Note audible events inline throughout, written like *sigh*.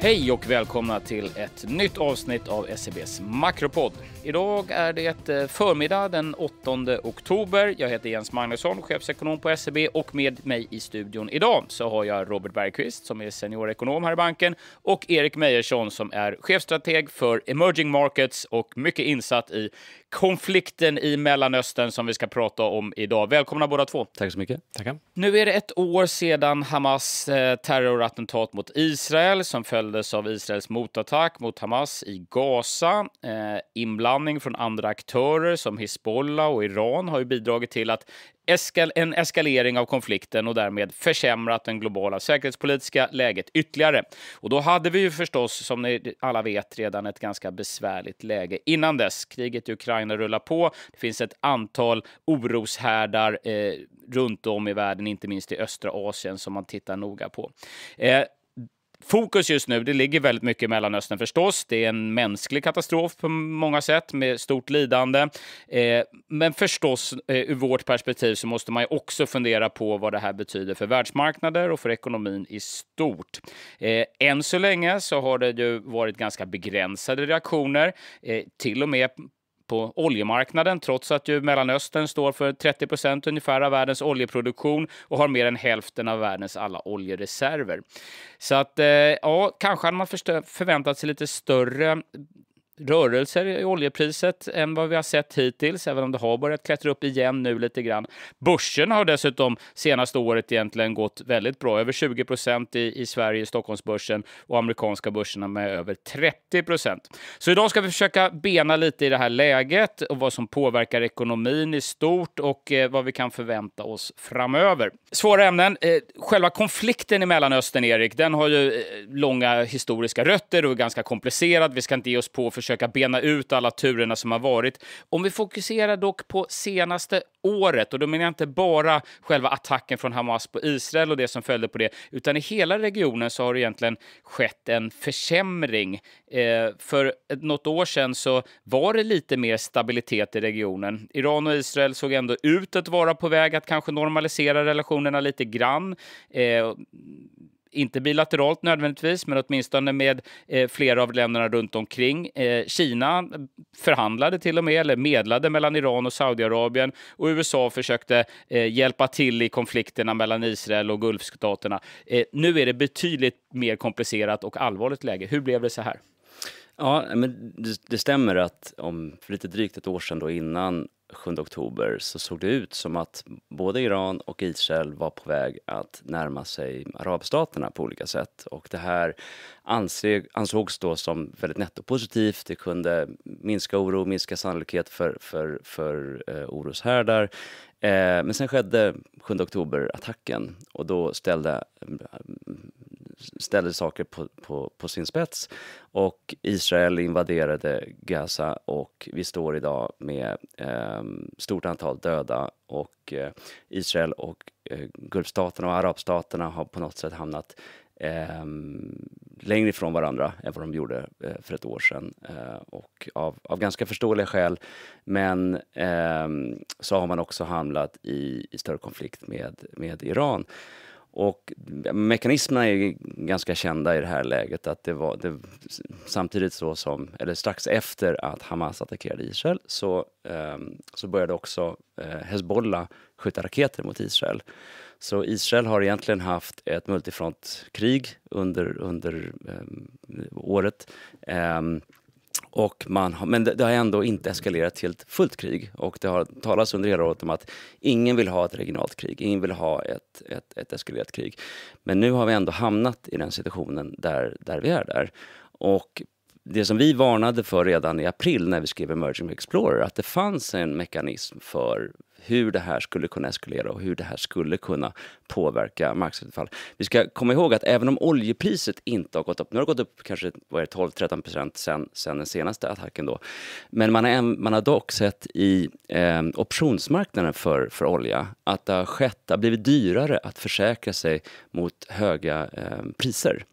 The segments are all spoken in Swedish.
Hej och välkomna till ett nytt avsnitt av SEBs Makropod. Idag är det eh, förmiddag den 8 oktober. Jag heter Jens Magnusson, chefsekonom på SEB och med mig i studion idag så har jag Robert Bergqvist som är seniorekonom här i banken och Erik Meijersson som är chefstrateg för Emerging Markets och mycket insatt i konflikten i Mellanöstern som vi ska prata om idag. Välkomna båda två. Tack så mycket. Tackar. Nu är det ett år sedan Hamas eh, terrorattentat mot Israel som följdes av Israels motattack mot Hamas i Gaza. Eh, inblandning från andra aktörer som Hizbollah och Iran har ju bidragit till att eskal en eskalering av konflikten och därmed försämrat den globala säkerhetspolitiska läget ytterligare. Och då hade vi ju förstås, som ni alla vet, redan ett ganska besvärligt läge innan dess. Kriget i Ukraina rullar på. Det finns ett antal oroshärdar eh, runt om i världen, inte minst i östra Asien, som man tittar noga på. Eh, Fokus just nu det ligger väldigt mycket i Mellanöstern förstås. Det är en mänsklig katastrof på många sätt med stort lidande. Eh, men förstås, eh, ur vårt perspektiv så måste man också fundera på vad det här betyder för världsmarknader och för ekonomin i stort. Eh, än så länge så har det ju varit ganska begränsade reaktioner, eh, till och med på oljemarknaden trots att ju Mellanöstern står för 30 ungefär av världens oljeproduktion och har mer än hälften av världens alla oljereserver. Så att, eh, ja, kanske hade man förväntat sig lite större rörelser i oljepriset än vad vi har sett hittills, även om det har börjat klättra upp igen nu lite grann. Börserna har dessutom senaste året egentligen gått väldigt bra, över 20 procent i, i Sverige, Stockholmsbörsen och amerikanska börserna med över 30 procent. Så idag ska vi försöka bena lite i det här läget och vad som påverkar ekonomin i stort och eh, vad vi kan förvänta oss framöver. Svåra ämnen. Eh, själva konflikten i Mellanöstern, Erik, den har ju eh, långa historiska rötter och är ganska komplicerad. Vi ska inte ge oss på för försöka bena ut alla turerna som har varit. Om vi fokuserar dock på senaste året, och då menar jag inte bara själva attacken från Hamas på Israel och det som följde på det, utan i hela regionen så har det egentligen skett en försämring. Eh, för något år sedan så var det lite mer stabilitet i regionen. Iran och Israel såg ändå ut att vara på väg att kanske normalisera relationerna lite grann. Eh, inte bilateralt nödvändigtvis, men åtminstone med eh, flera av länderna runt omkring. Eh, Kina förhandlade till och med, eller medlade mellan Iran och Saudiarabien och USA försökte eh, hjälpa till i konflikterna mellan Israel och Gulfstaterna. Eh, nu är det betydligt mer komplicerat och allvarligt läge. Hur blev det så här? Ja, men det, det stämmer att om för lite drygt ett år sedan då innan 7 oktober så såg det ut som att både Iran och Israel var på väg att närma sig arabstaterna på olika sätt. Och det här ansåg, ansågs då som väldigt nettopositivt. Det kunde minska oro, minska sannolikhet för, för, för eh, oroshärdar. Eh, men sen skedde 7 oktober-attacken och då ställde eh, ställde saker på, på, på, sin spets. Och Israel invaderade Gaza och vi står idag med eh, stort antal döda och eh, Israel och eh, Gulfstaterna och arabstaterna har på något sätt hamnat Eh, längre ifrån varandra än vad de gjorde eh, för ett år sedan. Eh, och av, av, ganska förståeliga skäl. Men ehm, så har man också hamnat i, i större konflikt med, med Iran. Och mekanismerna är ganska kända i det här läget. Att det var, det, samtidigt så som, eller strax efter att Hamas attackerade Israel så, eh, så började också eh, Hezbollah skjuta raketer mot Israel. Så Israel har egentligen haft ett multifrontkrig under, under eh, året. Ehm, och man, men det, det har ändå inte eskalerat till ett fullt krig och det har talats under hela året om att ingen vill ha ett regionalt krig, ingen vill ha ett, ett, ett eskalerat krig. Men nu har vi ändå hamnat i den situationen där, där vi är där. Och det som vi varnade för redan i april när vi skrev Emerging Explorer, att det fanns en mekanism för hur det här skulle kunna eskalera och hur det här skulle kunna påverka marknadsutfall. Vi ska komma ihåg att även om oljepriset inte har gått upp, nu har det gått upp kanske 12-13 procent sen, sen den senaste attacken då, men man har, man har dock sett i eh, optionsmarknaden för, för olja att det har skett, det har blivit dyrare att försäkra sig mot höga eh, priser.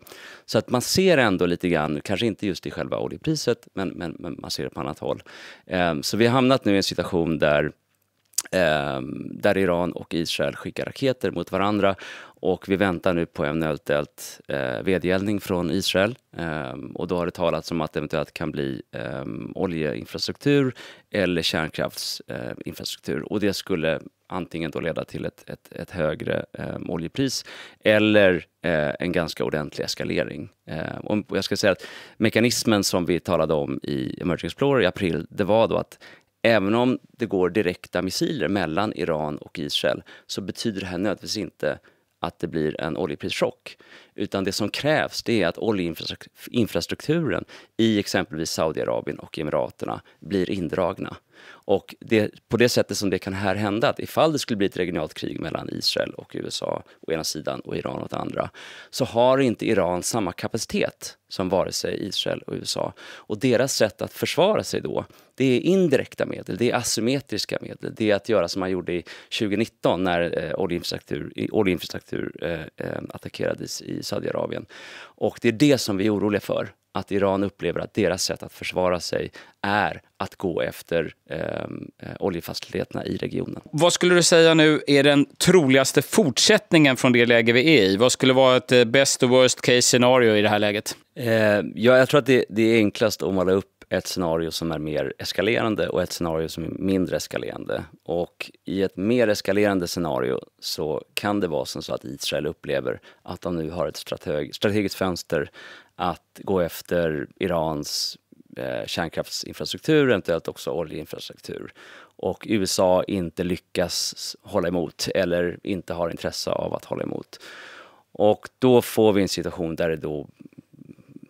Så att man ser ändå lite grann, kanske inte just i själva oljepriset, men, men, men man ser det på annat håll. Eh, så vi har hamnat nu i en situation där Ehm, där Iran och Israel skickar raketer mot varandra. Och vi väntar nu på en eventuellt eh, vedergällning från Israel. Ehm, och då har det talats om att det eventuellt kan bli eh, oljeinfrastruktur eller kärnkraftsinfrastruktur. Eh, och det skulle antingen då leda till ett, ett, ett högre eh, oljepris eller eh, en ganska ordentlig eskalering. Ehm, och jag ska säga att mekanismen som vi talade om i Emerging Explorer i april, det var då att Även om det går direkta missiler mellan Iran och Israel så betyder det här nödvändigtvis inte att det blir en oljeprischock. Utan det som krävs det är att oljeinfrastrukturen i exempelvis Saudiarabien och Emiraterna blir indragna. Och det, på det sättet som det kan här hända, att ifall det skulle bli ett regionalt krig mellan Israel och USA å ena sidan och Iran åt andra, så har inte Iran samma kapacitet som vare sig Israel och USA. Och deras sätt att försvara sig då, det är indirekta medel, det är asymmetriska medel. Det är att göra som man gjorde i 2019 när eh, oljeinfrastruktur, oljeinfrastruktur eh, eh, attackerades i Saudiarabien. Och det är det som vi är oroliga för att Iran upplever att deras sätt att försvara sig är att gå efter ehm, eh, oljefastigheterna i regionen. Vad skulle du säga nu är den troligaste fortsättningen från det läge vi är i? Vad skulle vara ett eh, best och worst case scenario i det här läget? Eh, ja, jag tror att det, det är enklast att måla upp ett scenario som är mer eskalerande och ett scenario som är mindre eskalerande. Och i ett mer eskalerande scenario så kan det vara som så att Israel upplever att de nu har ett strategiskt fönster att gå efter Irans eh, kärnkraftsinfrastruktur, eventuellt också oljeinfrastruktur. Och USA inte lyckas hålla emot eller inte har intresse av att hålla emot. Och då får vi en situation där det då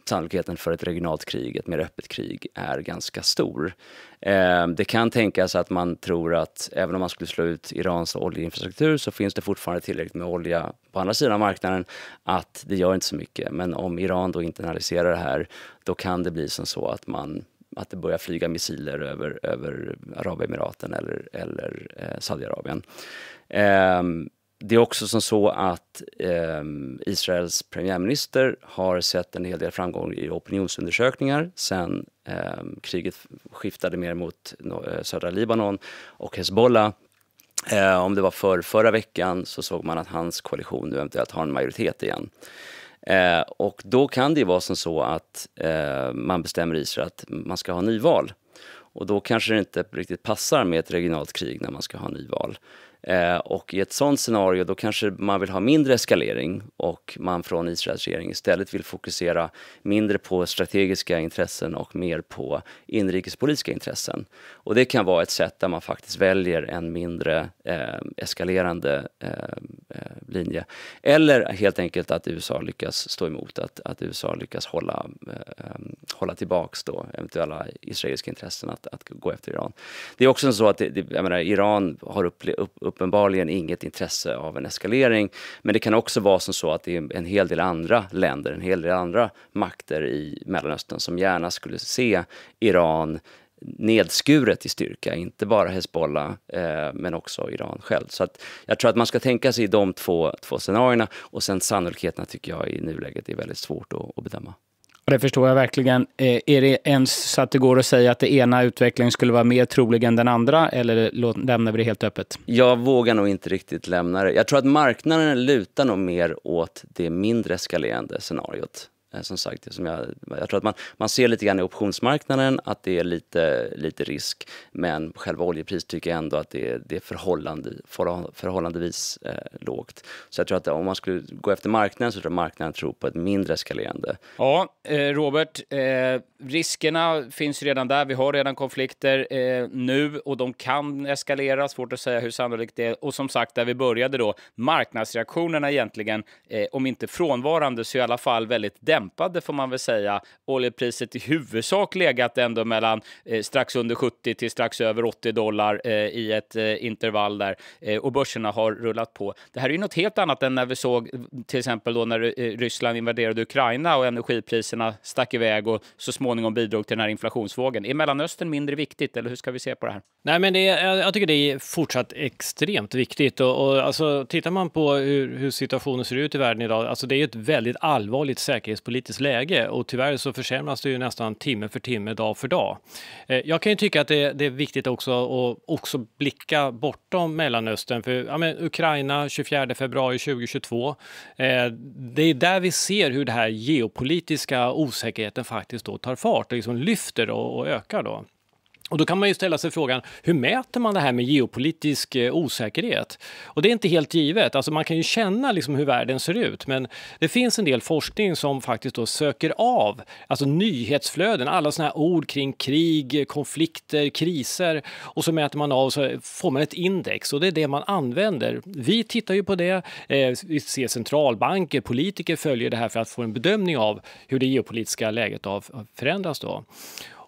sannolikheten för ett regionalt krig, ett mer öppet krig, är ganska stor. Eh, det kan tänkas att man tror att även om man skulle slå ut Irans oljeinfrastruktur så finns det fortfarande tillräckligt med olja på andra sidan marknaden att det gör inte så mycket. Men om Iran då internaliserar det här då kan det bli som så att man att det börjar flyga missiler över, över Arabemiraten eller, eller eh, Saudiarabien. Ehm, det är också som så att eh, Israels premiärminister har sett en hel del framgång i opinionsundersökningar sen eh, kriget skiftade mer mot eh, södra Libanon och Hezbollah. Eh, om det var för förra veckan så såg man att hans koalition nu eventuellt har en majoritet igen. Eh, och då kan det ju vara som så att eh, man bestämmer i Israel att man ska ha nyval. Och då kanske det inte riktigt passar med ett regionalt krig när man ska ha nyval. Eh, och i ett sådant scenario då kanske man vill ha mindre eskalering och man från Israels regering istället vill fokusera mindre på strategiska intressen och mer på inrikespolitiska intressen. Och det kan vara ett sätt där man faktiskt väljer en mindre eh, eskalerande eh, eh linje. Eller helt enkelt att USA lyckas stå emot, att, att USA lyckas hålla, eh, hålla tillbaks då eventuella israeliska intressen att, att gå efter Iran. Det är också så att det, det, menar, Iran har upplevt upp, uppenbarligen inget intresse av en eskalering. Men det kan också vara som så att det är en hel del andra länder, en hel del andra makter i Mellanöstern som gärna skulle se Iran nedskuret i styrka, inte bara Hezbollah eh, men också Iran själv. Så att jag tror att man ska tänka sig de två, två scenarierna och sen sannolikheterna tycker jag i nuläget är väldigt svårt att, att bedöma. Och det förstår jag verkligen. Eh, är det ens så att det går att säga att det ena utvecklingen skulle vara mer trolig än den andra eller lämnar vi det helt öppet? Jag vågar nog inte riktigt lämna det. Jag tror att marknaden lutar nog mer åt det mindre eskalerande scenariot. Eh, som sagt, som jag, jag tror att man, man ser lite grann i optionsmarknaden att det är lite, lite risk, men själva oljepriset tycker jag ändå att det, är, det är förhållande, förhållandevis eh, lågt. Så jag tror att om man skulle gå efter marknaden så tror jag marknaden tror på ett mindre eskalerande. Ja, eh, Robert, eh, riskerna finns redan där. Vi har redan konflikter eh, nu och de kan eskalera. Svårt att säga hur sannolikt det är. Och som sagt, där vi började då, marknadsreaktionerna egentligen, eh, om inte frånvarande, så i alla fall väldigt dämpade dämpade får man väl säga. Oljepriset i huvudsak legat ändå mellan eh, strax under 70 till strax över 80 dollar eh, i ett eh, intervall där eh, och börserna har rullat på. Det här är ju något helt annat än när vi såg till exempel då när eh, Ryssland invaderade Ukraina och energipriserna stack iväg och så småningom bidrog till den här inflationsvågen. Är Mellanöstern mindre viktigt eller hur ska vi se på det här? Nej, men det är, jag tycker det är fortsatt extremt viktigt och, och alltså, tittar man på hur, hur situationen ser ut i världen idag, alltså det är ett väldigt allvarligt säkerhetspolitiskt säkerhetspolitiskt läge och tyvärr så försämras det ju nästan timme för timme, dag för dag. Eh, jag kan ju tycka att det, är viktigt också att också blicka bortom Mellanöstern, för ja, men, Ukraina 24 februari 2022, eh, det är där vi ser hur den här geopolitiska osäkerheten faktiskt då tar fart och liksom lyfter och, ökar. Då. Och då kan man ju ställa sig frågan, hur mäter man det här med geopolitisk eh, osäkerhet? Och det är inte helt givet, alltså man kan ju känna liksom hur världen ser ut, men det finns en del forskning som faktiskt då söker av, alltså nyhetsflöden, alla sådana här ord kring krig, konflikter, kriser, och så mäter man av och så får man ett index och det är det man använder. Vi tittar ju på det, eh, vi ser centralbanker, politiker följer det här för att få en bedömning av hur det geopolitiska läget av förändras då.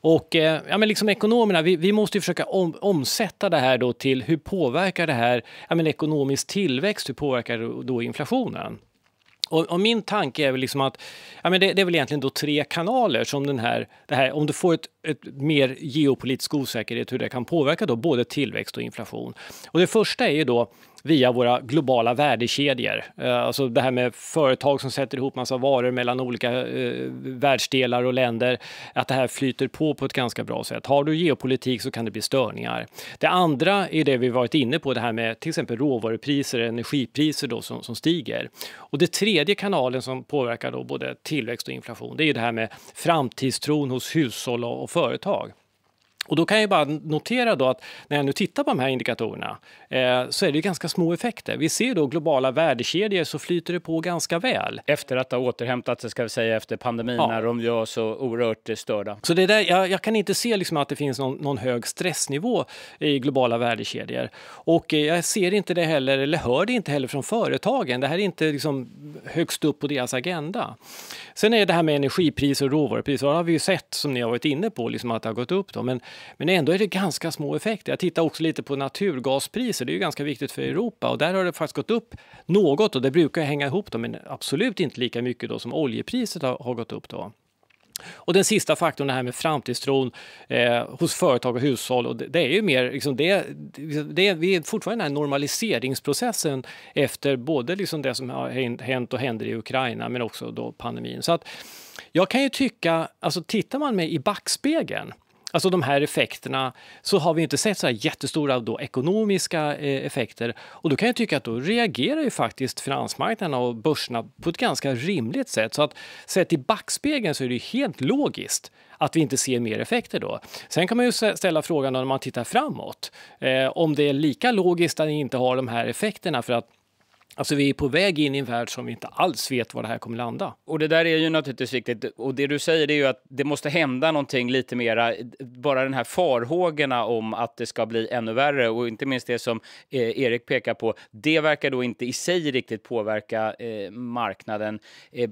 Och eh, ja, men liksom ekonomerna, vi, vi måste försöka om, omsätta det här då till hur påverkar det här ja, men ekonomisk tillväxt, hur påverkar då inflationen? Och, och min tanke är väl liksom att ja, men det, det, är väl egentligen då tre kanaler som den här, det här om du får ett, ett mer geopolitisk osäkerhet hur det kan påverka då både tillväxt och inflation. Och det första är ju då via våra globala värdekedjor. Eh, alltså det här med företag som sätter ihop massa varor mellan olika eh, världsdelar och länder, att det här flyter på på ett ganska bra sätt. Har du geopolitik så kan det bli störningar. Det andra är det vi varit inne på, det här med till exempel råvarupriser, energipriser då som, som stiger. Och det tredje kanalen som påverkar då både tillväxt och inflation, det är det här med framtidstron hos hushåll och, och företag. Och då kan jag bara notera då att när jag nu tittar på de här indikatorerna eh, så är det ganska små effekter. Vi ser då globala värdekedjor så flyter det på ganska väl. Efter att ha återhämtat sig ska vi säga efter pandemin ja. när de gör så oerhört störda. Så det där, jag, jag kan inte se liksom att det finns någon, någon, hög stressnivå i globala värdekedjor. Och eh, jag ser inte det heller, eller hör det inte heller från företagen. Det här är inte liksom högst upp på deras agenda. Sen är det här med energipriser och råvarupriser, det har vi ju sett som ni har varit inne på, liksom att det har gått upp då. Men men ändå är det ganska små effekter. Jag tittar också lite på naturgaspriser, det är ju ganska viktigt för Europa och där har det faktiskt gått upp något och det brukar hänga ihop då, men absolut inte lika mycket då som oljepriset har, har gått upp då. Och den sista faktorn, det här med framtidstron eh, hos företag och hushåll. Och det, det är ju mer, liksom det, det, vi är fortfarande i den här normaliseringsprocessen efter både liksom det som har hänt och händer i Ukraina men också då pandemin. Så att, jag kan ju tycka, alltså tittar man med i backspegeln alltså de här effekterna, så har vi inte sett så här jättestora då ekonomiska eh, effekter. Och då kan jag tycka att då reagerar ju faktiskt finansmarknaderna och börserna på ett ganska rimligt sätt. Så att sett i backspegeln så är det helt logiskt att vi inte ser mer effekter då. Sen kan man ju ställa frågan då, när man tittar framåt, eh, om det är lika logiskt att inte ha de här effekterna för att Alltså vi är på väg in i en värld som vi inte alls vet var det här kommer landa. Och det där är ju naturligtvis viktigt. Och det du säger är ju att det måste hända någonting lite mera. Bara den här farhågorna om att det ska bli ännu värre och inte minst det som eh, Erik pekar på. Det verkar då inte i sig riktigt påverka eh, marknaden. Eh,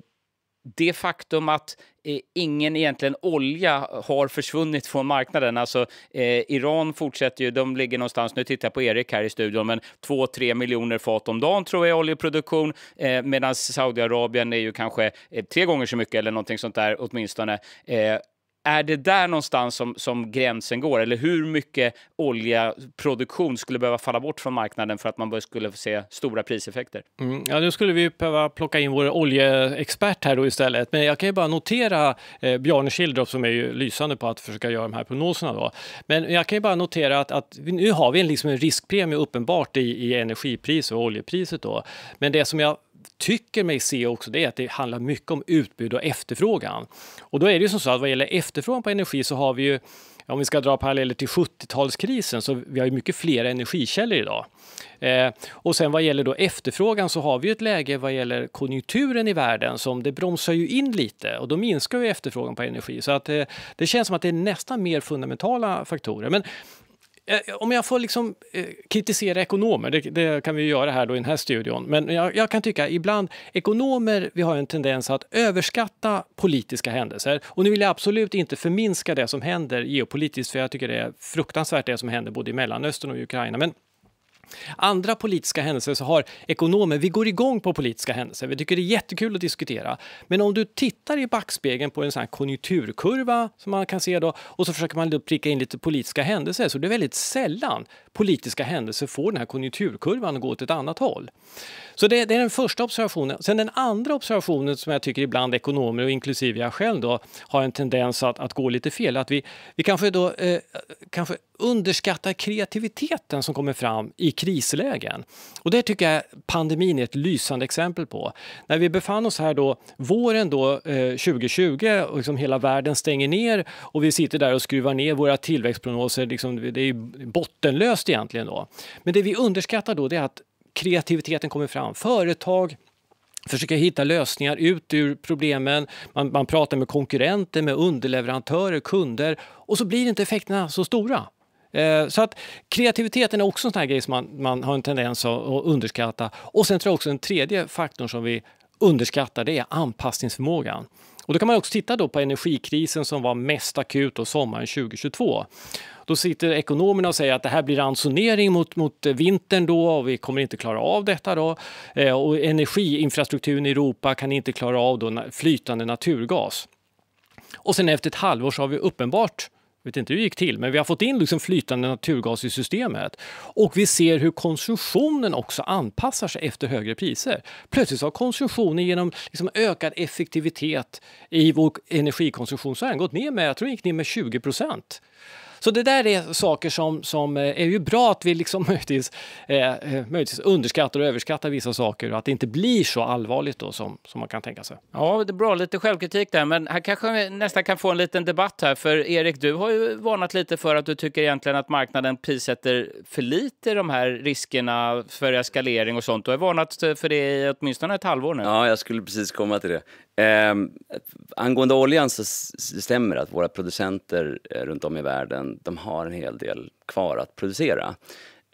det faktum att eh, ingen egentligen olja har försvunnit från marknaden. Alltså, eh, Iran fortsätter ju, de ligger någonstans, nu tittar jag på Erik här i studion, men 2-3 miljoner fat om dagen tror jag oljeproduktion, eh, medan Saudiarabien är ju kanske eh, tre gånger så mycket eller någonting sånt där åtminstone. Eh, är det där någonstans som, som gränsen går? Eller hur mycket oljeproduktion skulle behöva falla bort från marknaden för att man skulle se stora priseffekter? Mm, ja, nu skulle vi behöva plocka in vår oljeexpert här då istället. Men jag kan ju bara notera eh, Bjarne Schildrop som är ju lysande på att försöka göra de här prognoserna. Då. Men jag kan ju bara notera att, att vi, nu har vi en, liksom en riskpremie uppenbart i, i energipriset och oljepriset. Då. Men det som jag tycker mig se också det är att det handlar mycket om utbud och efterfrågan. Och då är det ju som så att vad gäller efterfrågan på energi så har vi ju om vi ska dra paralleller till 70-talskrisen så vi har ju mycket fler energikällor idag. Eh, och sen vad gäller då efterfrågan så har vi ett läge vad gäller konjunkturen i världen som det bromsar ju in lite och då minskar ju efterfrågan på energi. Så att eh, det känns som att det är nästan mer fundamentala faktorer. Men Eh, om jag får liksom eh, kritisera ekonomer, det, det, kan vi göra här då i den här studion, men jag, jag, kan tycka ibland ekonomer, vi har en tendens att överskatta politiska händelser och nu vill jag absolut inte förminska det som händer geopolitiskt för jag tycker det är fruktansvärt det som händer både i Mellanöstern och i Ukraina, men Andra politiska händelser så har ekonomer, vi går igång på politiska händelser, vi tycker det är jättekul att diskutera. Men om du tittar i backspegeln på en sån här konjunkturkurva som man kan se då och så försöker man pricka in lite politiska händelser så det är väldigt sällan politiska händelser får den här konjunkturkurvan att gå åt ett annat håll. Så det, det är den första observationen. Sen den andra observationen som jag tycker ibland ekonomer och inklusive jag själv då har en tendens att, att gå lite fel, att vi, vi kanske då eh, kanske underskattar kreativiteten som kommer fram i krislägen. Och det tycker jag pandemin är ett lysande exempel på. När vi befann oss här då våren då, eh, 2020 och liksom hela världen stänger ner och vi sitter där och skruvar ner våra tillväxtprognoser. Liksom, det är bottenlöst egentligen. Då. Men det vi underskattar då är att kreativiteten kommer fram. Företag försöka hitta lösningar ut ur problemen. Man, man pratar med konkurrenter, med underleverantörer, kunder och så blir inte effekterna så stora. Eh, så att kreativiteten är också en sån här grej som man, man har en tendens att, underskatta. Och sen tror jag också den tredje faktorn som vi underskattar det är anpassningsförmågan. Och då kan man också titta då på energikrisen som var mest akut då sommaren 2022. Då sitter ekonomerna och säger att det här blir ransonering mot, mot vintern då och vi kommer inte klara av detta då. Eh, och energiinfrastrukturen i Europa kan inte klara av då flytande naturgas. Och sen efter ett halvår så har vi uppenbart jag vet inte hur det gick till, men vi har fått in liksom flytande naturgas i systemet. Och vi ser hur konsumtionen också anpassar sig efter högre priser. Plötsligt har konsumtionen genom liksom ökad effektivitet i vår energikonsumtion så har den gått ner med, jag tror den gick ner med 20 procent. Så det där är saker som, som eh, är ju bra att vi liksom *laughs* möjligtvis, eh, eh, möjligtvis underskattar och överskattar vissa saker och att det inte blir så allvarligt då som, som man kan tänka sig. Ja, det är bra. Lite självkritik där, men här kanske vi nästan kan få en liten debatt här. För Erik, du har ju varnat lite för att du tycker egentligen att marknaden prissätter för lite de här riskerna för eskalering och sånt. Du har varnat för det i åtminstone ett halvår nu. Ja, jag skulle precis komma till det. Eh, angående oljan så stämmer det att våra producenter eh, runt om i världen de har en hel del kvar att producera.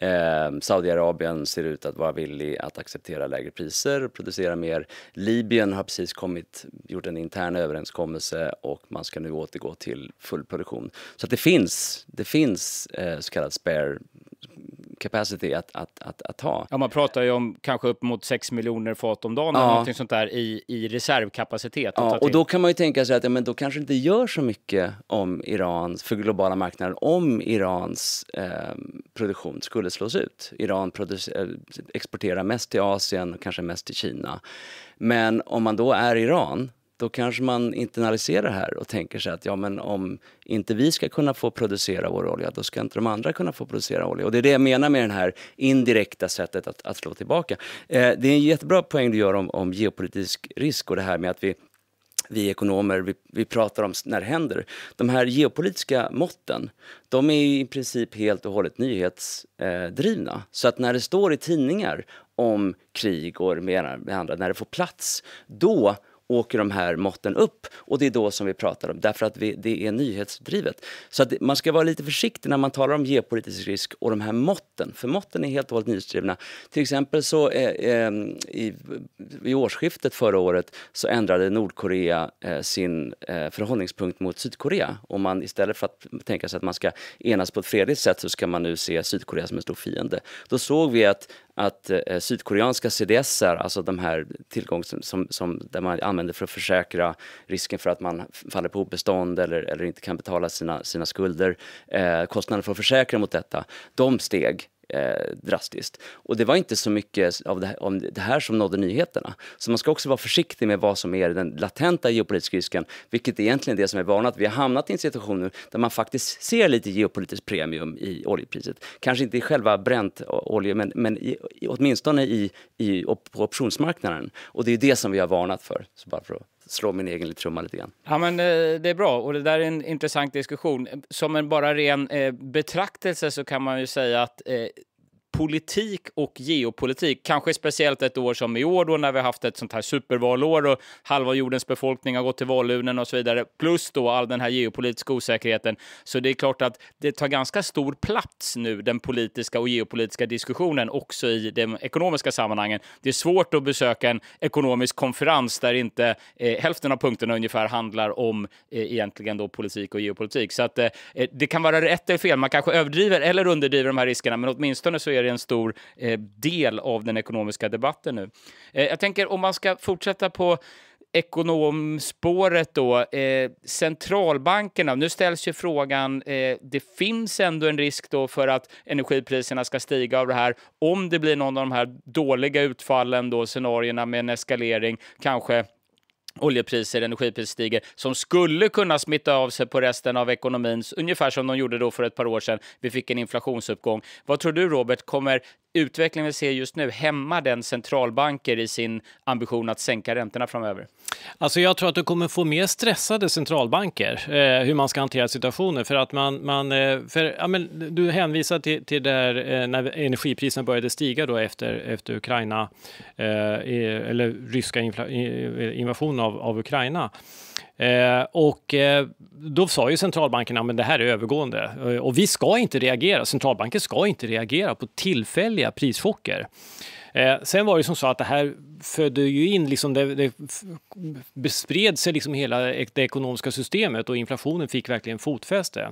Eh, Saudiarabien ser ut att vara villig att acceptera lägre priser och producera mer. Libyen har precis kommit, gjort en intern överenskommelse och man ska nu återgå till full produktion. Så att det finns, det finns eh, så kallad spare capacity att, att, att, att ha. Ja, man pratar ju om kanske upp mot 6 miljoner fat om dagen ja. eller någonting sånt där i, i reservkapacitet. Ja, och då kan man ju tänka sig att ja, men då kanske inte gör så mycket om Iran, för globala marknaden om Irans eh, produktion skulle slås ut. Iran eh, exporterar mest till Asien och kanske mest till Kina. Men om man då är Iran då kanske man internaliserar det här och tänker sig att ja, men om inte vi ska kunna få producera vår olja, då ska inte de andra kunna få producera olja. Och det är det jag menar med det här indirekta sättet att, att slå tillbaka. Eh, det är en jättebra poäng du gör om, om geopolitisk risk och det här med att vi vi ekonomer vi, vi, pratar om när det händer. De här geopolitiska måtten de är i princip helt och hållet nyhetsdrivna. Så att när det står i tidningar om krig och det med andra, när det får plats, då åker de här måtten upp. Och det är då som vi pratar om, därför att vi, det är nyhetsdrivet. Så att man ska vara lite försiktig när man talar om geopolitisk risk och de här måtten, för måtten är helt och hållet nyhetsdrivna. Till exempel så eh, eh i, i årsskiftet förra året så ändrade Nordkorea eh, sin eh, förhållningspunkt mot Sydkorea. Och man istället för att tänka sig att man ska enas på ett fredligt sätt så ska man nu se Sydkorea som en stor fiende. Då såg vi att att eh, sydkoreanska CDS, alltså de här tillgångar som, som, där man använder för att försäkra risken för att man faller på obestånd eller, eller inte kan betala sina, sina skulder, eh, kostnaden för att försäkra mot detta, de steg Eh, drastiskt. Och det var inte så mycket av det, här, av det här som nådde nyheterna. Så man ska också vara försiktig med vad som är den latenta geopolitiska risken, vilket är egentligen är det som är varnat. Vi har hamnat i en situation nu där man faktiskt ser lite geopolitiskt premium i oljepriset. Kanske inte i själva bränt olja, men, men i, åtminstone i, i, på optionsmarknaden. Och det är det som vi har varnat för. Så bara för att slå min egen trumma lite grann. Ja, men, eh, det är bra och det där är en intressant diskussion. Som en bara ren eh, betraktelse så kan man ju säga att eh, politik och geopolitik. Kanske speciellt ett år som i år då när vi haft ett sånt här supervalår och halva jordens befolkning har gått till valurnen och så vidare. Plus då all den här geopolitiska osäkerheten. Så det är klart att det tar ganska stor plats nu, den politiska och geopolitiska diskussionen också i de ekonomiska sammanhangen. Det är svårt att besöka en ekonomisk konferens där inte eh, hälften av punkterna ungefär handlar om eh, egentligen då politik och geopolitik. Så att eh, eh det kan vara rätt eller fel. Man kanske överdriver eller underdriver de här riskerna, men åtminstone så är är det en stor eh, del av den ekonomiska debatten nu. Eh, jag tänker om man ska fortsätta på ekonomspåret då, eh, centralbankerna, nu ställs ju frågan, eh, det finns ändå en risk då för att energipriserna ska stiga av det här, om det blir någon av de här dåliga utfallen då, scenarierna med en eskalering, kanske oljepriser, energipriser stiger, som skulle kunna smitta av sig på resten av ekonomin, ungefär som de gjorde då för ett par år sedan. Vi fick en inflationsuppgång. Vad tror du, Robert, kommer utvecklingen vi ser just nu hämma den centralbanker i sin ambition att sänka räntorna framöver? Alltså jag tror att du kommer få mer stressade centralbanker, eh, hur man ska hantera situationen. För att man, man eh, för, ja, men du hänvisar till, till där, eh, när energipriserna började stiga då efter, efter Ukraina, eh, eller ryska invasionen av, av Ukraina. Eh, och eh, då sa ju centralbankerna att det här är övergående eh, och vi ska inte reagera. Centralbanker ska inte reagera på tillfälliga prischocker. Eh, sen var det som så att det här födde ju in, liksom det, det bespred sig liksom hela det ekonomiska systemet och inflationen fick verkligen fotfäste.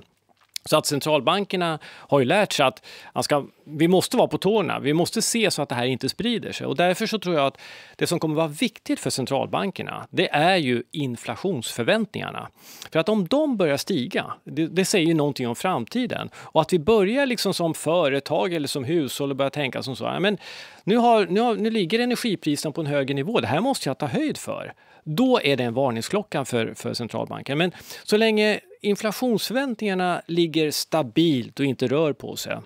Så att centralbankerna har ju lärt sig att ska, vi måste vara på tårna. Vi måste se så att det här inte sprider sig. Och därför så tror jag att det som kommer vara viktigt för centralbankerna, det är ju inflationsförväntningarna. För att om de börjar stiga, det, det säger ju någonting om framtiden. Och att vi börjar liksom som företag eller som hushåll och börjar tänka som så, ja, men nu, har, nu, har, nu ligger energipriserna på en högre nivå, det här måste jag ta höjd för då är det en varningsklocka för, för centralbanken. Men så länge inflationsförväntningarna ligger stabilt och inte rör på sig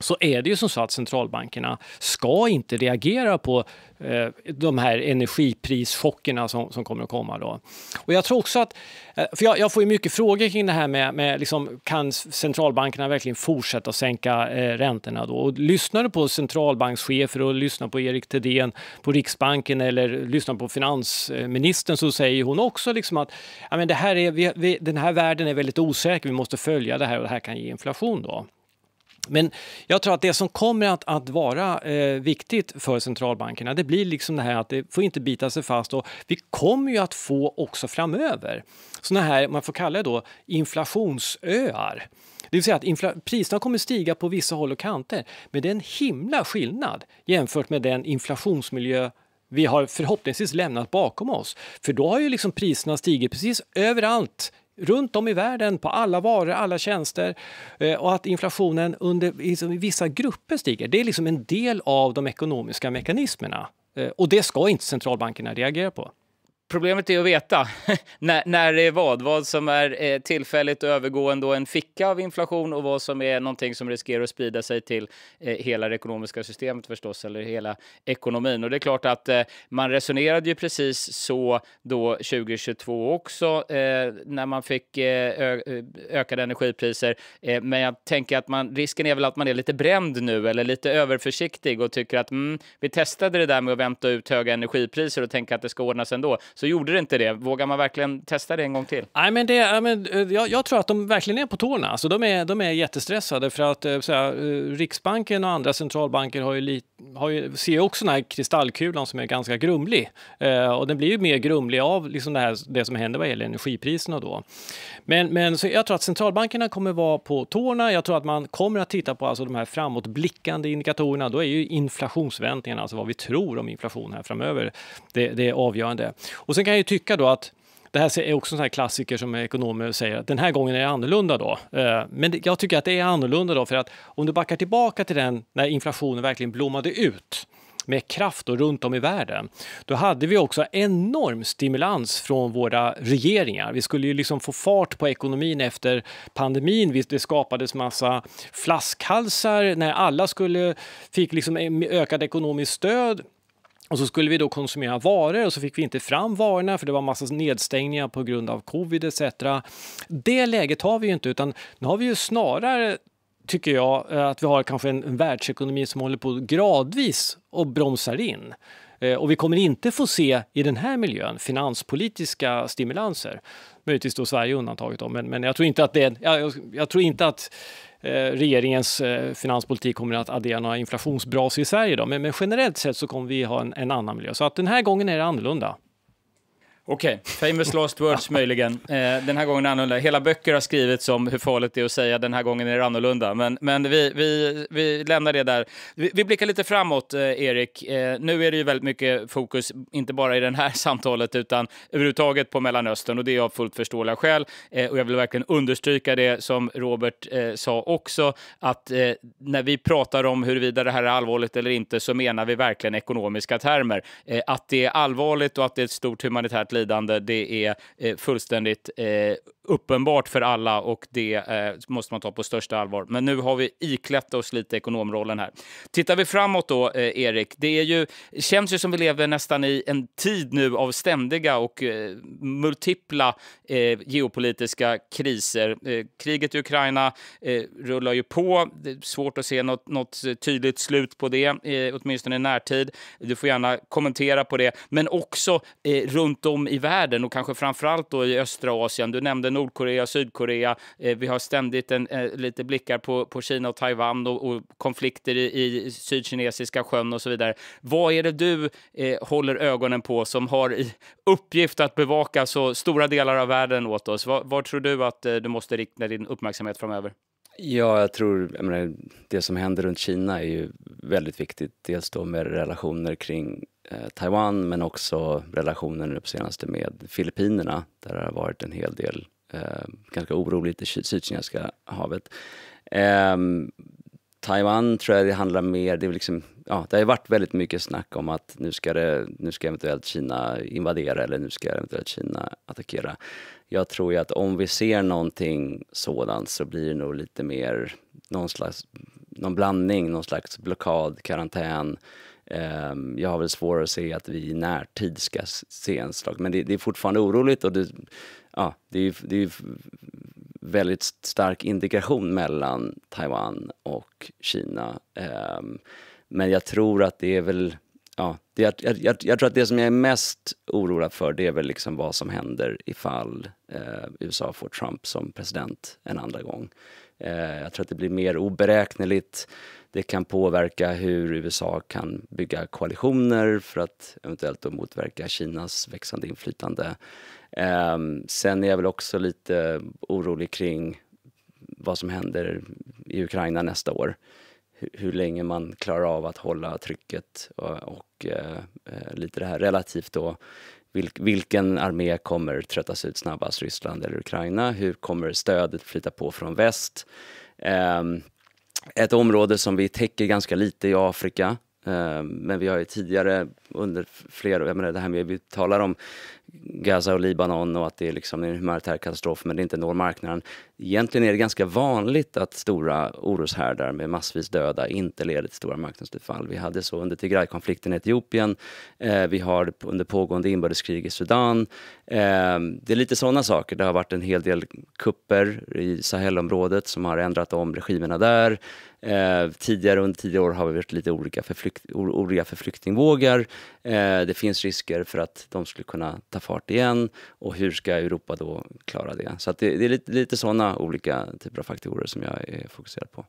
så är det ju som så att centralbankerna ska inte reagera på eh, de här energiprischockerna som, som kommer att komma. Då. Och jag tror också att, eh, för jag, jag får ju mycket frågor kring det här med, med liksom, kan centralbankerna verkligen fortsätta sänka eh, räntorna då? Och lyssnar du på centralbankschefer och lyssnar på Erik Thedéen på Riksbanken eller lyssnar på finansministern så säger hon också liksom att det här är, vi, vi, den här världen är väldigt osäker, vi måste följa det här och det här kan ge inflation. då. Men jag tror att det som kommer att, att vara eh, viktigt för centralbankerna det blir liksom det här att det får inte bita sig fast och vi kommer ju att få också framöver såna här, man får kalla det då, inflationsöar. Det vill säga att priserna kommer stiga på vissa håll och kanter men det är en himla skillnad jämfört med den inflationsmiljö vi har förhoppningsvis lämnat bakom oss. För då har ju liksom priserna stigit precis överallt runt om i världen på alla varor, alla tjänster eh, och att inflationen under liksom, vissa grupper stiger. Det är liksom en del av de ekonomiska mekanismerna eh, och det ska inte centralbankerna reagera på. Problemet är att veta *laughs* när, när det är vad. Vad som är eh, tillfälligt och övergående och en ficka av inflation och vad som är någonting som riskerar att sprida sig till eh, hela det ekonomiska systemet förstås, eller hela ekonomin. Och det är klart att eh, man resonerade ju precis så då 2022 också eh, när man fick eh, eh, ökade energipriser. men jag tänker att man, risken är väl att man är lite bränd nu eller lite överförsiktig och tycker att mm, vi testade det där med att vänta ut höga energipriser och tänka att det ska ordnas ändå så gjorde det inte det. Vågar man verkligen testa det en gång till? Nej, men det, eh, jag, jag, tror att de verkligen är på tårna. Alltså, de, är, de är jättestressade för att eh, så här, eh, Riksbanken och andra centralbanker har ju lite har ju, ser också den här kristallkulan som är ganska grumlig. Eh, och den blir ju mer grumlig av liksom det, här, det som händer vad gäller energipriserna. Då. Men, men så jag tror att centralbankerna kommer vara på tårna. Jag tror att man kommer att titta på alltså de här framåtblickande indikatorerna. Då är ju inflationsväntningarna, alltså vad vi tror om inflation här framöver, det, det är avgörande. Och sen kan jag ju tycka då att det här är också en sån här klassiker som ekonomer säger att den här gången är det annorlunda då. Eh, men jag tycker att det är annorlunda då för att om du backar tillbaka till den när inflationen verkligen blommade ut med kraft och runt om i världen. Då hade vi också enorm stimulans från våra regeringar. Vi skulle ju liksom få fart på ekonomin efter pandemin. Det skapades massa flaskhalsar när alla skulle, fick liksom ökat ekonomiskt stöd och så skulle vi då konsumera varor och så fick vi inte fram varorna för det var massa nedstängningar på grund av covid etc. Det läget har vi ju inte utan nu har vi ju snarare tycker jag att vi har kanske en världsekonomi som håller på gradvis och bromsar in. Eh, och vi kommer inte få se i den här miljön finanspolitiska stimulanser. Möjligtvis då Sverige undantaget då, men, men jag tror inte att det... Jag, jag tror inte att Eh, regeringens eh, finanspolitik kommer att addera några inflationsbrasor i Sverige. Då. Men, men generellt sett så kommer vi ha en, en annan miljö. Så att den här gången är det annorlunda. Okej, okay. famous last words möjligen. Eh, den här gången är annorlunda. Hela böcker har skrivits om hur farligt det är att säga den här gången är det annorlunda. Men, men vi, vi, vi lämnar det där. Vi, vi blickar lite framåt, eh, Erik. Eh, nu är det ju väldigt mycket fokus, inte bara i det här *laughs* samtalet, utan överhuvudtaget på Mellanöstern. Och det är av fullt förståeliga skäl. Eh, och jag vill verkligen understryka det som Robert eh, sa också, att eh, när vi pratar om huruvida det här är allvarligt eller inte så menar vi verkligen ekonomiska termer. att det är allvarligt och att det är ett stort humanitärt lidande. Det är eh, fullständigt eh, uppenbart för alla och det eh, måste man ta på största allvar. Men nu har vi iklätt oss lite ekonomrollen här. Tittar vi framåt då, Erik, det är ju, känns ju som vi lever nästan i en tid nu av ständiga och multipla geopolitiska kriser. kriget i Ukraina rullar ju på. Det är svårt att se något, något tydligt slut på det, åtminstone i närtid. Du får gärna kommentera på det, men också runt om i världen och kanske framförallt då i östra Asien. Du nämnde Nordkorea Sydkorea. Eh, vi har ständigt en, eh, lite blickar på, på Kina och Taiwan och, och konflikter i, i, Sydkinesiska sjön och så vidare. Vad är det du eh, håller ögonen på som har i uppgift att bevaka så stora delar av världen åt oss? Var, var tror du att eh, du måste rikta din uppmärksamhet framöver? Ja, jag tror, jag menar, det som händer runt Kina är ju väldigt viktigt. Dels då med relationer kring Eh, Taiwan men också relationen nu på senaste med Filippinerna där det har varit en hel del eh, ganska oroligt i Sydkinesiska havet. Ehm, Taiwan tror jag det handlar mer, det, är liksom, ja, det har varit väldigt mycket snack om att nu ska, det, nu ska eventuellt Kina invadera eller nu ska eventuellt Kina attackera. Jag tror ju att om vi ser någonting sådant så blir det nog lite mer någon slags, någon blandning, någon slags blockad, karantän, Ehm, jag har väl svårare att se att vi i närtid ska se en slag. Men det, det är fortfarande oroligt och det, ja, det är, det är väldigt stark integration mellan Taiwan och Kina. Ehm, men jag tror att det är väl ja, jag, jag, jag, tror att det som jag är mest orolig för det är väl liksom vad som händer ifall eh, USA får Trump som president en andra gång. Eh, jag tror att det blir mer oberäkneligt. Det kan påverka hur USA kan bygga koalitioner för att eventuellt motverka Kinas växande inflytande. Ehm, sen är jag väl också lite orolig kring vad som händer i Ukraina nästa år. Hur, länge man klarar av att hålla trycket och, och eh, lite det här relativt då vilken armé kommer tröttas ut snabbast, Ryssland eller Ukraina? Hur kommer stödet flyta på från väst? Um, ett område som vi täcker ganska lite i Afrika. Eh, men vi har ju tidigare under flera, jag menar det här med vi talar om Gaza och Libanon och att det är liksom en humanitär katastrof men det inte når marknaden. Egentligen är det ganska vanligt att stora oroshärdar med massvis döda inte leder till stora marknadsutfall. Vi hade så under Tigraykonflikten i Etiopien, eh, vi har under pågående inbördeskrig i Sudan. Eh, det är lite sådana saker. Det har varit en hel del kupper i Sahelområdet som har ändrat om regimerna där. Eh, tidigare under tidigare år har vi varit lite oroliga för, flykt, oroliga för flyktingvågar. Eh, det finns risker för att de skulle kunna ta fart igen och hur ska Europa då klara det? Så det, det, är lite, lite sådana olika typer av faktorer som jag är fokuserad på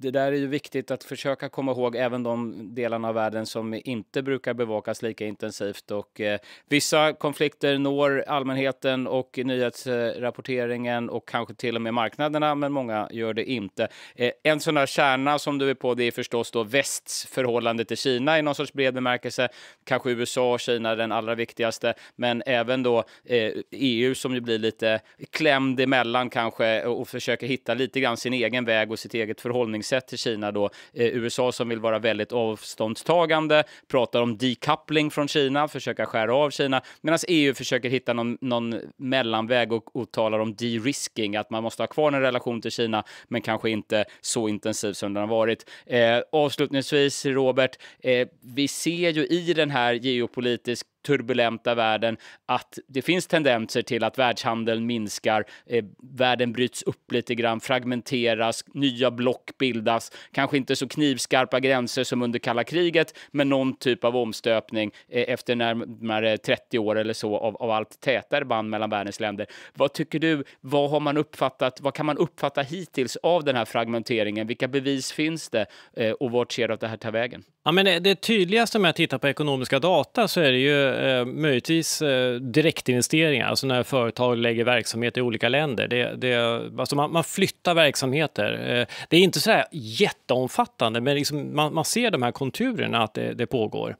det där är ju viktigt att försöka komma ihåg även de delarna av världen som inte brukar bevakas lika intensivt. Och, eh, vissa konflikter når allmänheten och nyhetsrapporteringen och kanske till och med marknaderna, men många gör det inte. Eh, en sån där kärna som du är på det är förstås då västs förhållande till Kina i någon sorts bred bemärkelse. Kanske USA och Kina är den allra viktigaste, men även då eh, EU som ju blir lite klämd emellan kanske och försöker hitta lite grann sin egen väg och sitt eget förhållningssätt förhållningssätt till Kina då. Eh, USA som vill vara väldigt avståndstagande, pratar om decoupling från Kina, försöka skära av Kina, medan EU försöker hitta någon, någon mellanväg och, och talar om de-risking, att man måste ha kvar en relation till Kina, men kanske inte så intensiv som den har varit. Eh, avslutningsvis, Robert, eh, vi ser ju i den här geopolitiska turbulenta världen, att det finns tendenser till att världshandeln minskar, eh, världen bryts upp lite grann, fragmenteras, nya block bildas, kanske inte så knivskarpa gränser som under kalla kriget, men någon typ av omstöpning eh, efter närmare 30 år eller så av, av allt tätare band mellan världens länder. Vad tycker du? Vad har man uppfattat? Vad kan man uppfatta hittills av den här fragmenteringen? Vilka bevis finns det eh, och vart ser du att det här tar vägen? Ja, men det, det tydligaste med att titta på ekonomiska data så är det ju eh, möjligtvis eh, direktinvesteringar, alltså när företag lägger verksamhet i olika länder. Det, det, alltså man, man flyttar verksamheter. Eh, det är inte så här jätteomfattande, men liksom man, man ser de här konturerna att det, det pågår.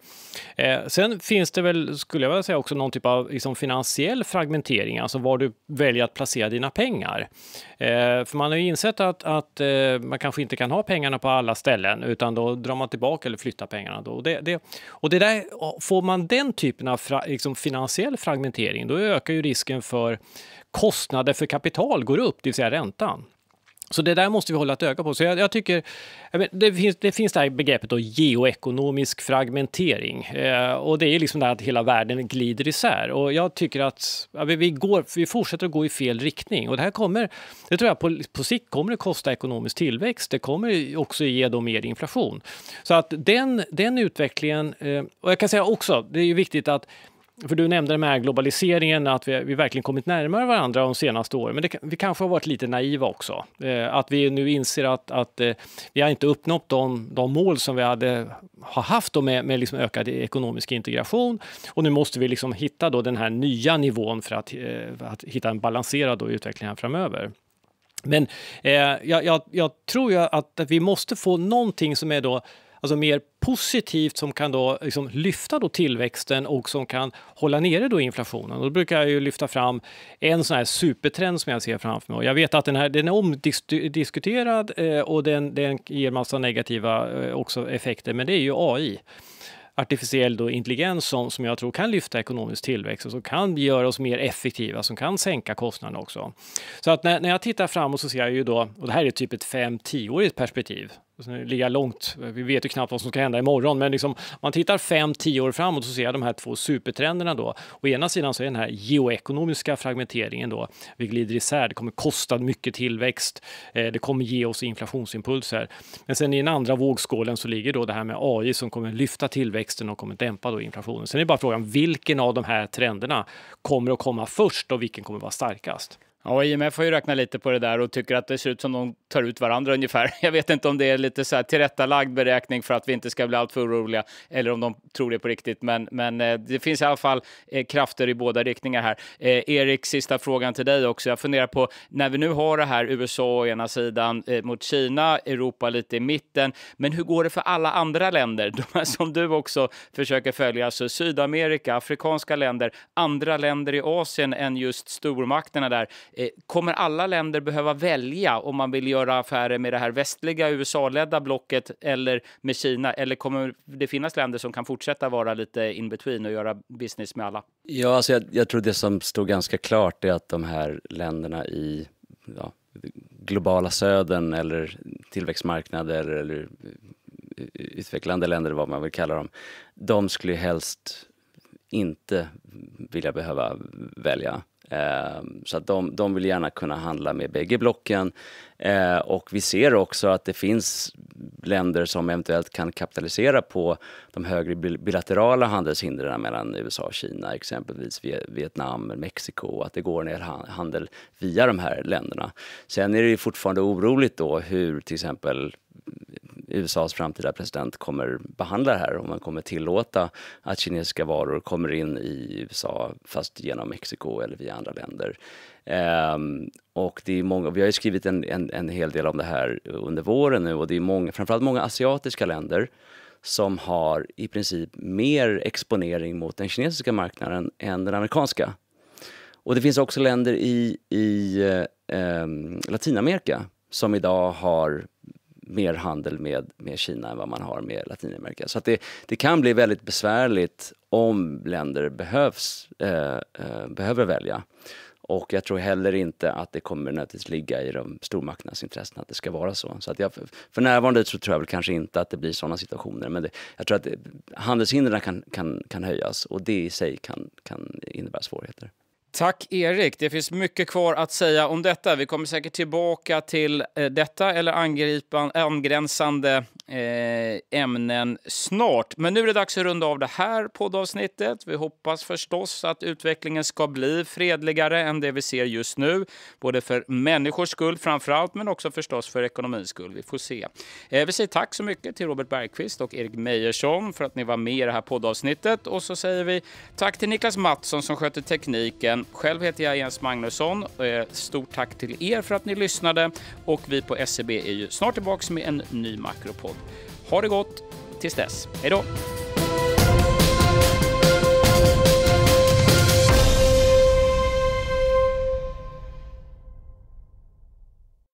Eh, sen finns det väl, skulle jag vilja säga, också någon typ av liksom, finansiell fragmentering, alltså var du väljer att placera dina pengar. Eh, för man har ju insett att, att eh, man kanske inte kan ha pengarna på alla ställen, utan då drar man tillbaka eller flyttar flytta pengarna. Då. Och, det, det, och det där, får man den typen av fra, liksom finansiell fragmentering då ökar ju risken för kostnader för kapital går upp, det vill säga räntan. Så det där måste vi hålla ett öga på. Så jag, jag tycker, det, finns, det finns det här begreppet då, geoekonomisk fragmentering. Eh, och det är liksom det att hela världen glider isär. Och jag tycker att ja, vi, går, vi fortsätter att gå i fel riktning. Och det här kommer, det tror jag på, på sikt kommer det kosta ekonomisk tillväxt. Det kommer också ge då mer inflation. Så att den, den utvecklingen, eh, och jag kan säga också, det är ju viktigt att för du nämnde det med globaliseringen, att vi, vi verkligen kommit närmare varandra de senaste åren, men det, vi kanske har varit lite naiva också. Eh, att vi nu inser att, att eh, vi har inte uppnått de, de, mål som vi hade har haft då med, med liksom ökad ekonomisk integration och nu måste vi liksom hitta då den här nya nivån för att, eh, att hitta en balanserad utveckling framöver. Men eh, jag, jag, jag, tror ju att vi måste få någonting som är då alltså mer positivt som kan då liksom lyfta då tillväxten och som kan hålla nere då inflationen. då brukar jag ju lyfta fram en sån här supertrend som jag ser framför mig. jag vet att den här den är omdiskuterad eh, och den, den ger massa negativa eh, också effekter, men det är ju AI artificiell då intelligens som, som jag tror kan lyfta ekonomisk tillväxt och som kan göra oss mer effektiva, som kan sänka kostnaderna också. Så att när, när jag tittar framåt så ser jag ju då, och det här är typ ett 5-10-årigt perspektiv, alltså nu långt, vi vet ju knappt vad som ska hända imorgon, men liksom, om man tittar 5-10 år framåt så ser jag de här två supertrenderna då. Å ena sidan så är den här geoekonomiska fragmenteringen då, vi glider isär, det kommer kosta mycket tillväxt, eh, det kommer ge oss inflationsimpulser. Men sen i den andra vågskålen så ligger då det här med AI som kommer lyfta tillväxten och kommer dämpa då inflationen. Sen är det bara frågan vilken av de här trenderna kommer att komma först och vilken kommer att vara starkast? Ja, IMF har ju räknat lite på det där och tycker att det ser ut som de tar ut varandra ungefär. *laughs* Jag vet inte om det är lite så här tillrättalagd beräkning för att vi inte ska bli alltför oroliga eller om de tror det på riktigt. Men, men eh, det finns i alla fall eh, krafter i båda riktningar här. Eh, Erik, sista frågan till dig också. Jag funderar på när vi nu har det här USA å ena sidan mot Kina, Europa lite i mitten. Men hur går det för alla andra länder? *laughs* De här som du också försöker följa, alltså Sydamerika, afrikanska länder, andra länder i Asien än just stormakterna där. Eh, kommer alla länder behöva välja om man vill göra affärer med det här västliga USA-ledda blocket eller med Kina? Eller kommer det finnas länder som kan fortsätta vara lite in between och göra business med alla? Ja, alltså jag, jag tror det som står ganska klart är att de här länderna i ja, globala södern eller tillväxtmarknader eller, eller utvecklande länder, vad man vill kalla dem, de skulle helst inte vilja behöva välja Ehm, så att de, de vill gärna kunna handla med bägge blocken. Ehm, och vi ser också att det finns länder som eventuellt kan kapitalisera på de högre bilaterala handelshindren mellan USA och Kina, exempelvis Vietnam, Mexiko, att det går en del handel via de här länderna. Sen är det ju fortfarande oroligt då hur till exempel USAs framtida president kommer behandla det här, om man kommer tillåta att kinesiska varor kommer in i USA fast genom Mexiko eller via andra länder. Um, och det är många, vi har ju skrivit en, en, en, hel del om det här under våren nu och det är många, framförallt många asiatiska länder som har i princip mer exponering mot den kinesiska marknaden än den amerikanska. Och det finns också länder i, i eh, ehm, Latinamerika som idag har mer handel med, med Kina än vad man har med Latinamerika. Så det, det kan bli väldigt besvärligt om länder behövs, eh, eh, behöver välja. Och jag tror heller inte att det kommer nödvändigtvis ligga i de stormakternas intressen att det ska vara så. Så att jag, för närvarande så tror jag väl kanske inte att det blir sådana situationer. Men det, jag tror att handelshindren kan, kan, kan höjas och det i sig kan, kan innebära svårigheter. Tack Erik. Det finns mycket kvar att säga om detta. Vi kommer säkert tillbaka till eh, detta eller angripan, angränsande eh, ämnen snart. Men nu är det dags att runda av det här poddavsnittet. Vi hoppas förstås att utvecklingen ska bli fredligare än det vi ser just nu. Både för människors skull framför allt, men också förstås för ekonomins skull. Vi får se. Eh, vi säger tack så mycket till Robert Bergqvist och Erik Meijersson för att ni var med i det här poddavsnittet. Och så säger vi tack till Niklas Mattsson som sköter tekniken själv heter jag Jens Magnusson. Stort tack till er för att ni lyssnade och vi på SEB är ju snart tillbaka med en ny makropodd. Ha det gott tills dess. Hej då!